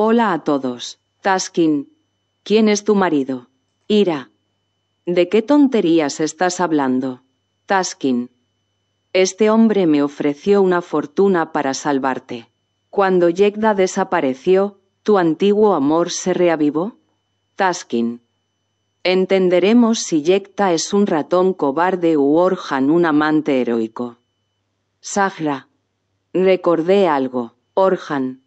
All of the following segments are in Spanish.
Hola a todos. Taskin. ¿Quién es tu marido? Ira. ¿De qué tonterías estás hablando? Taskin. Este hombre me ofreció una fortuna para salvarte. Cuando Yegda desapareció, ¿tu antiguo amor se reavivó? Taskin. Entenderemos si Yekta es un ratón cobarde u Orhan un amante heroico. Sahra. Recordé algo, Orhan.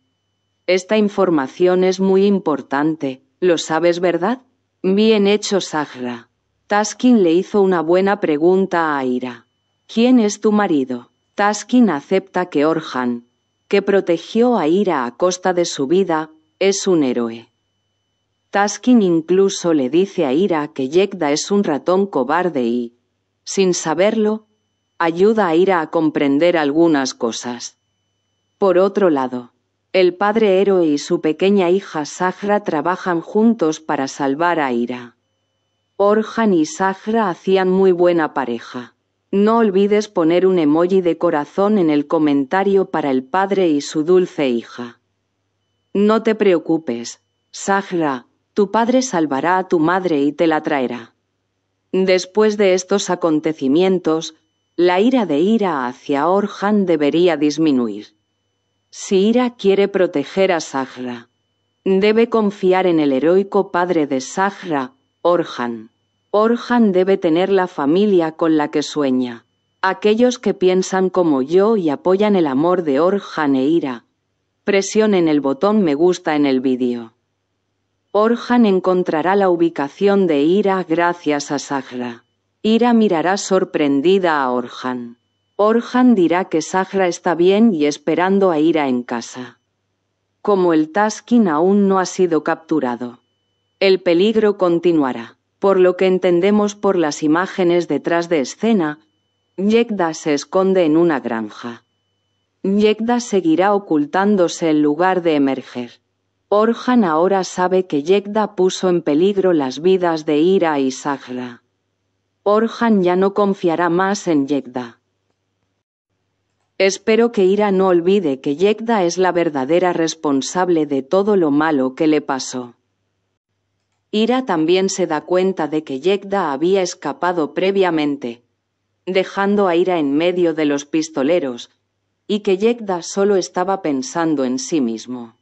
Esta información es muy importante, ¿lo sabes verdad? Bien hecho, Sahra. Taskin le hizo una buena pregunta a Ira. ¿Quién es tu marido? Taskin acepta que Orhan, que protegió a Ira a costa de su vida, es un héroe. Taskin incluso le dice a Ira que Yegda es un ratón cobarde y, sin saberlo, ayuda a Ira a comprender algunas cosas. Por otro lado, el padre héroe y su pequeña hija Sahra trabajan juntos para salvar a Ira. Orhan y Sahra hacían muy buena pareja. No olvides poner un emoji de corazón en el comentario para el padre y su dulce hija. No te preocupes, Sahra, tu padre salvará a tu madre y te la traerá. Después de estos acontecimientos, la ira de Ira hacia Orhan debería disminuir. Si Ira quiere proteger a Sahra, debe confiar en el heroico padre de Sahra, Orhan. Orhan debe tener la familia con la que sueña. Aquellos que piensan como yo y apoyan el amor de Orhan e Ira. Presionen el botón me gusta en el vídeo. Orhan encontrará la ubicación de Ira gracias a Sahra. Ira mirará sorprendida a Orhan. Orhan dirá que Sahra está bien y esperando a Ira en casa. Como el Taskin aún no ha sido capturado. El peligro continuará. Por lo que entendemos por las imágenes detrás de escena, Yekda se esconde en una granja. Yekda seguirá ocultándose en lugar de emerger. Orhan ahora sabe que Yekda puso en peligro las vidas de Ira y Sahra. Orhan ya no confiará más en Yekda. Espero que Ira no olvide que Yegda es la verdadera responsable de todo lo malo que le pasó. Ira también se da cuenta de que Yegda había escapado previamente, dejando a Ira en medio de los pistoleros, y que Yegda solo estaba pensando en sí mismo.